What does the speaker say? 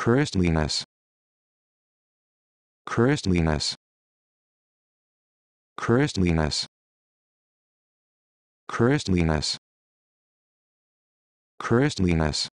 Christliness Christliness Christliness Christliness Christliness